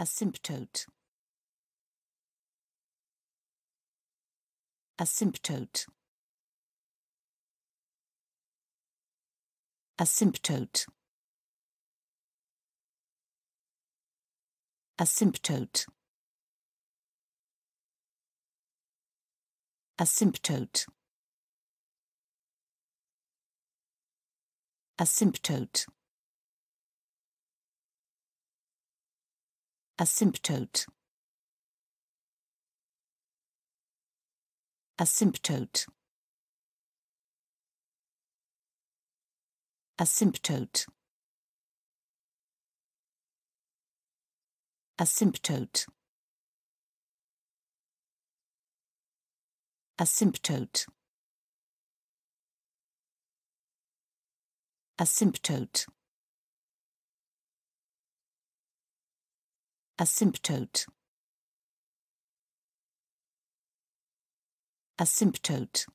asymptote asymptote asymptote asymptote asymptote asymptote asymptote asymptote asymptote asymptote asymptote asymptote asymptote asymptote